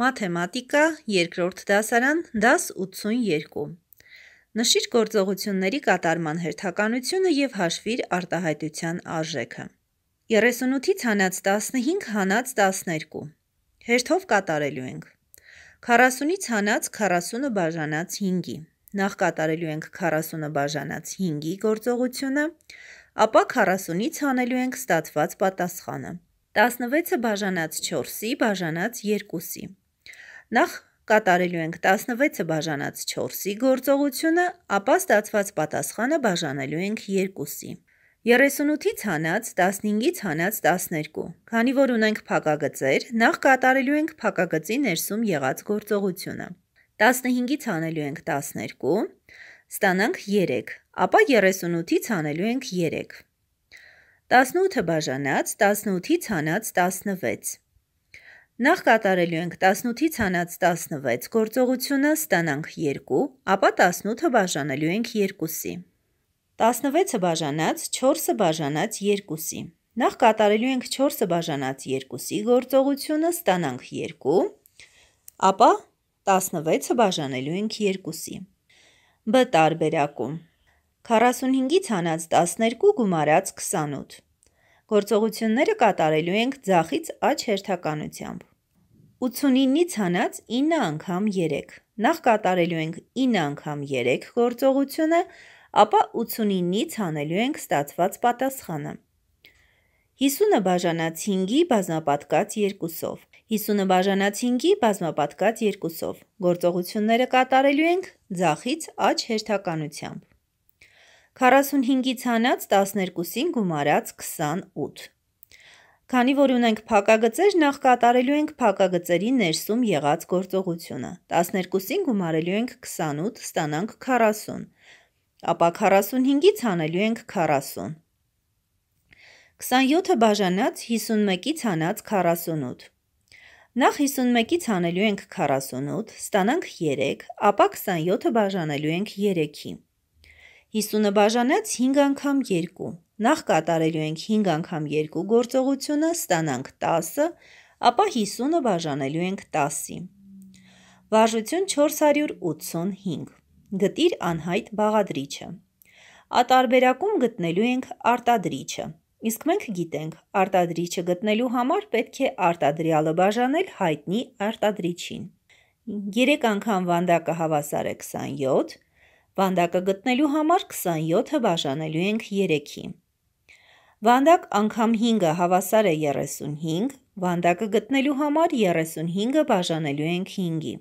Մաթեմատիկա, երկրորդ դասարան, դաս 82։ Նշիր գործողությունների կատարման հերթականությունը եւ հաշվիր արտահայտության արժեքը։ 38-ից հանած 15 հանած 12։ Հերթով կատարելու ենք։ 40-ից հանած 40-ը բաժանած 5-ի։ Նախ կատարելու ենք 40-ը բաժանած 5-ի գործողությունը, ապա 40-ից հանելու ենք ստացված պատասխանը։ 16-ը բաժանած 4-ի, բաժանած 2-ի։ Նախ կատարելու ենք 16-ը բաժանած 4-ի գործողությունը, ապա ստացված պատասխանը բաժանելու ենք 2-ի։ 38-ից հանած 15-ից հանած 12։ Քանի որ ունենք փակագծեր, նախ կատարելու ենք փակագծի ներսում եղած գործողությունը։ 15-ից հանելու ենք 12, ստանանք 3, ապա 38-ից հանելու ենք 3։ 18-ը բաժանած 18-ից հանած 16։ Նախ կատարելու ենք 18-ից հանած 16 գործողությունը ստանանք 2, ապա 18-ը բաժանելու ենք 2-ի։ 16-ը բաժանած 4-ը բաժանած 2-ի։ Նախ կատարելու ենք 4-ը բաժանած 2-ի գործողությունը ստանանք 2, ապա 16-ը բաժանելու ենք 2-ի։ Բ տարբերակում 45-ից հանած 12 գումարած 28։ Գործողությունները կատարելու ենք ձախից աջ հերթականությամբ։ 89-ից հանած 9 անգամ 3։ Նախ կատարելու ենք 9 անգամ 3 գործողությունը, ապա 89-ից հանելու ենք ստացված պատասխանը։ 50-ը բաժանած 5-ի բազմապատկած 2-ով, 50-ը բաժանած 5-ի բազմապատկած 2-ով։ Գործողությունները կատարելու ենք ձախից աջ հերթականությամբ։ 45-ից հանած 12-ին գումարած 28։ Քանի որ ունենք փակագծեր, նախ կատարելու ենք փակագծերի ներսում եղած գործողությունը։ 12-ին գումարելու ենք 28, ստանանք 40, ապա 45-ից հանելու ենք 40։ 27-ը բաժանած 51-ից հանած 48։ Նախ 51-ից հանելու ենք 48, ստանանք 3, ապա 27-ը բաժանելու ենք 3-ի։ 50-ը բաժանած 5 անգամ 2 Նախ կատարելու ենք 5 անգամ 2 գործողությունը, ստանանք 10, ապա 50-ը բաժանելու ենք 10-ի։ Վարժություն 485։ Գտիր անհայտ բաղադրիչը։ Ատարբերակում գտնելու ենք արտադրիչը։ Իսկ մենք գիտենք, արտադրիչը գտնելու համար պետք է արտադրյալը բաժանել հայտնի արտադրիչին։ 3 անգամ վանդակը հավասար է 27, վանդակը գտնելու համար 27-ը բաժանելու ենք 3-ի։ Վանդակ անգամ 5-ը հավասար է 35, վանդակը գտնելու համար 35-ը բաժանելու ենք 5-ի։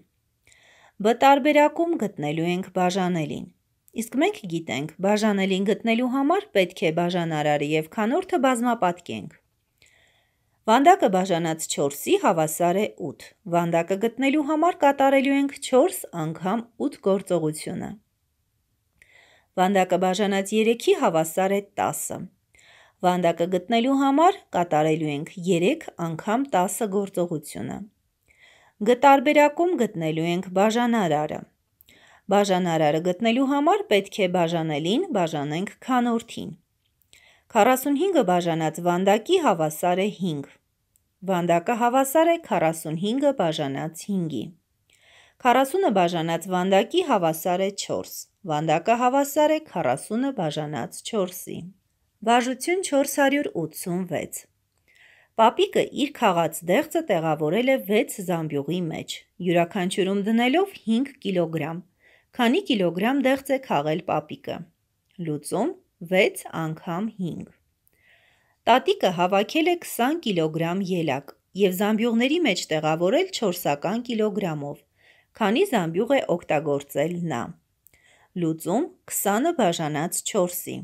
Բ տարբերակում գտնելու ենք բաժանելին։ Իսկ մենք գիտենք, բաժանելին գտնելու համար պետք է բաժանարարը եւ քանորդը բազմապատկենք։ Վանդակը բաժանած 4-ի հավասար է 8։ Վանդակը գտնելու համար կատարելու ենք 4 անգամ 8 գործողությունը։ Վանդակը բաժանած 3-ի հավասար է 10-ը։ Վանդակը գտնելու համար կատարելու ենք 3 անգամ 10 գործողությունը։ Գտարբերակում գտնելու ենք բաժանարարը։ Բաժանարարը գտնելու համար պետք է բաժանելին բաժանենք քանորդին։ 45-ը բաժանած վանդակի հավասար է 5։ Վանդակը հավասար է 45-ը բաժանած 5-ի։ 40-ը բաժանած վանդակի հավասար է 4։ Վանդակը հավասար է 40-ը բաժանած 4-ի։ Վարժություն 486 Պապիկը իր քաղաց դեղծը տեղավորել է 6 զամբյուղի մեջ, յուրաքանչյուրում դնելով 5 կիլոգրամ։ Քանի կիլոգրամ դեղծ է քաղել պապիկը։ Լուծում 6 անգամ 5։ Տատիկը հավաքել է 20 կիլոգրամ ելակ եւ զամբյուղների մեջ տեղավորել 4-ական կիլոգրամով։ Քանի զամբյուղ է օգտագործել նա։ Լուծում 20-ը բաժանած 4-ի։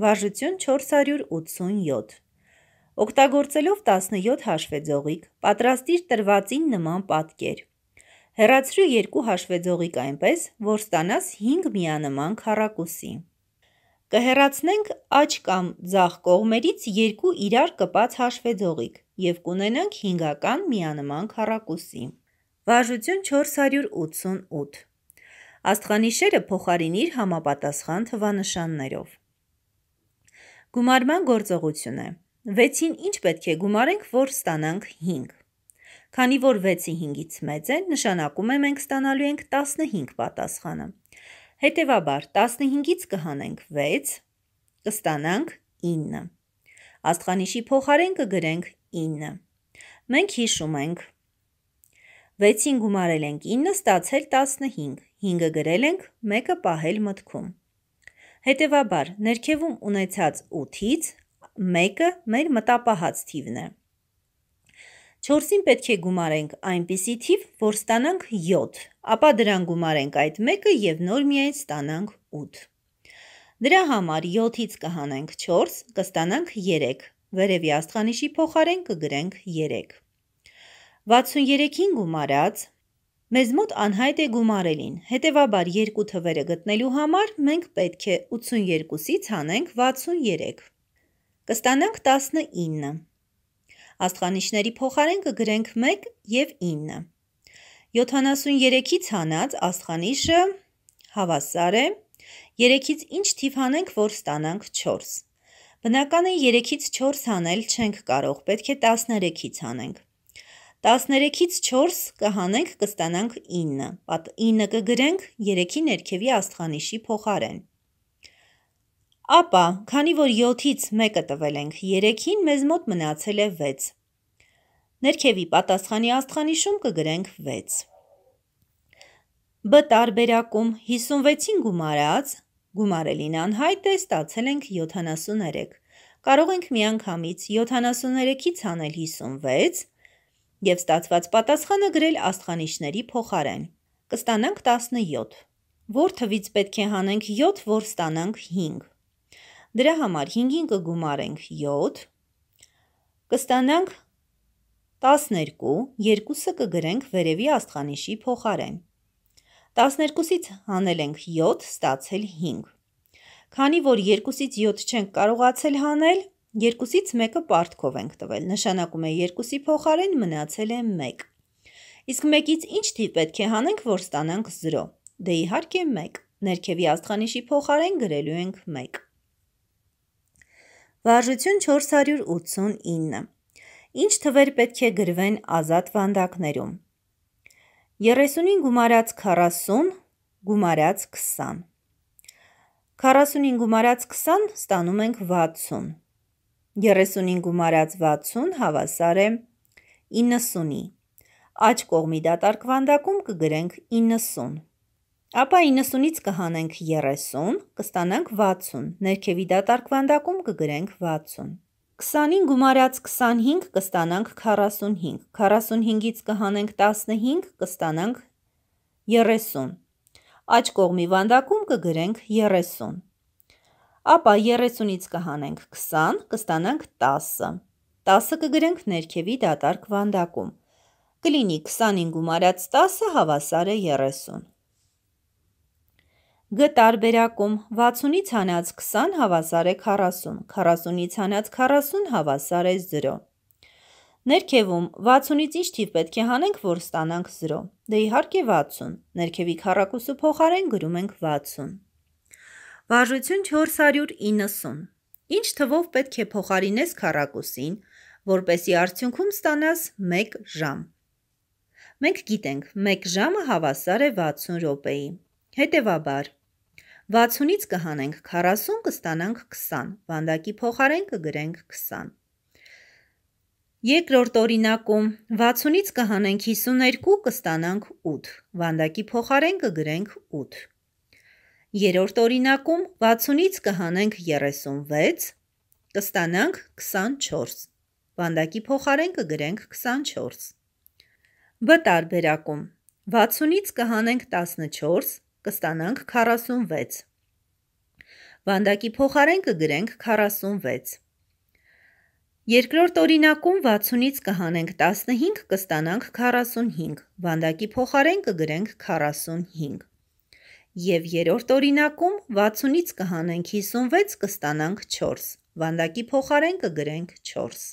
Վարժություն 487։ Օգտագործելով 17 հաշվեձողիկ, պատրաստիր տրվածին նման պատկեր։ Հեռացրու երկու հաշվեձողիկ այնպես, որ ստանաս 5 միանման քառակուսի։ Կհեռացնենք աջ կամ ձախ կողմերից երկու իրար կպած հաշվեձողիկ եւ կունենանք 5-ական միանման քառակուսի։ Վարժություն 488։ Աստղանիշերը փոխարինիր համապատասխան թվանշաններով։ Գումարման գործողությունը։ 6-ին ինչ պետք է գումարենք, որ ստանանք 5։ Քանի որ 6-ը 5-ից մեծ է, նշանակում է մենք ստանալու ենք 15 պատասխանը։ Հետևաբար 15-ից կհանենք 6, կստանանք 9։ Աստղանիշի փոխարեն կգրենք 9։ Մենք հիշում ենք 6-ին գումարել ենք 9, ստացել 15, 5-ը գրել ենք, 1-ը պահել մտքում։ Հետևաբար, ներքևում ունեցած 8-ից մեկը մեր մտապահած թիվն է։ 4-ին պետք է գումարենք այնպիսի թիվ, որ ստանանք 7, ապա դրան գումարենք այդ մեկը և նոր միայն ստանանք 8։ Դրա համար 7-ից կհանենք 4, կստանանք 3, վերևի աստխանիշի փոխարեն կգրենք 3։ 63-ին գումարած Մեզ մոտ անհայտ է գումարելին, հետևաբար երկու թվերը գտնելու համար մենք պետք է 82-ից հանենք 63։ Կստանանք 19։ Աստխանիշների փոխարեն կգրենք 1 և 9։ 73-ից հանած աստխանիշը հավասար է, 3-ից ինչ թիվ հանենք, որ ստանանք 4։ Բնական է 3-ից 4 հանել չենք կարող, պետք է 13-ից հանենք։ 13-ից 4 կհանենք, կստանանք 9։ 9 կգրենք 3-ի ներքևի աստխանիշի փոխարեն։ Ապա, քանի որ 7-ից 1-ը տվել ենք 3-ին, մեզ մոտ մնացել է 6։ Ներքևի պատասխանի աստխանիշում կգրենք 6։ Բ տարբերակում 56-ին գումարած, գումարելին անհայտ է, ստացել ենք 73։ Կարող ենք միանգամից 73-ից հանել 56, եւ ստացված պատասխանը գրել աստխանիշների փոխարեն։ Կստանանք 17։ Որ թվից պետք է հանենք 7, որ ստանանք 5։ Դրա համար 5-ին կգումարենք 7։ Կստանանք 12, երկուսը կգրենք վերևի աստխանիշի փոխարեն։ 12-ից հանել ենք 7, ստացել 5։ Քանի որ 2-ից 7 չենք կարողացել հանել, Երկուսից մեկը պարտքով ենք տվել, նշանակում է երկուսի փոխարեն մնացել է 1։ Իսկ 1-ից ինչ թիվ պետք է հանենք, որ ստանանք 0։ Դե իհարկե 1։ Ներքևի աստղանիշի փոխարեն գրելու ենք 1։ Վարժություն 489։ Ինչ թվեր պետք է գրվեն ազատ վանդակներում։ 35 գումարած 40, գումարած 20։ 45 գումարած 20 ստանում ենք 60։ 35 գումարած 60 հավասար է 90-ի։ Աջ կողմի դատարկվանդակում կգրենք 90։ Ապա 90-ից կհանենք 30, կստանանք 60, ներքևի դատարկվանդակում կգրենք 60։ 20-ին գումարած 25 կստանանք 45, 45-ից կհանենք 15, կստանանք 30։ Աջ կողմի վանդակում կգրենք 30 ապա 30-ից կհանենք 20, կստանանք 10։ 10-ը կգրենք ներքևի դատարկ վանդակում։ Կլինի 25-ում արած 10-ը հավասար է 30։ Գ տարբերակում 60-ից հանած 20 հավասար է 40, 40-ից հանած 40 հավասար է 0։ Ներքևում 60-ից ինչ թիվ պետք է հանենք, որ ստանանք 0։ Դե իհարկե 60։ Ներքևի քառակուսը փոխարեն գրում ենք 60։ Վարժություն 490։ Ինչ թվով պետք է փոխարինես քառակուսին, որպեսի արդյունքում ստանաս 1 ժամ։ Մենք գիտենք, 1 ժամը հավասար է 60 րոպեի։ Հետևաբար 60-ից կհանենք 40, կստանանք 20։ Վանդակի փոխարեն կգրենք 20։ Երկրորդ օրինակում 60-ից կհանենք 52, կստանանք 8։ Վանդակի փոխարեն կգրենք 8։ Երորդ օրինակում 60-ից կհանենք 36, կստանանք 24։ Վանդակի փոխարեն կգրենք 24։ Բ տարբերակում 60-ից կհանենք 14, կստանանք 46։ Վանդակի փոխարեն կգրենք 46։ Երկրորդ օրինակում 60-ից կհանենք 15, կստանանք 45, վանդակի փոխարեն կգրենք 45։ Եվ երրորդ օրինակում 60-ից կհանենք 56, կստանանք 4, վանդակի փոխարեն կգրենք 4։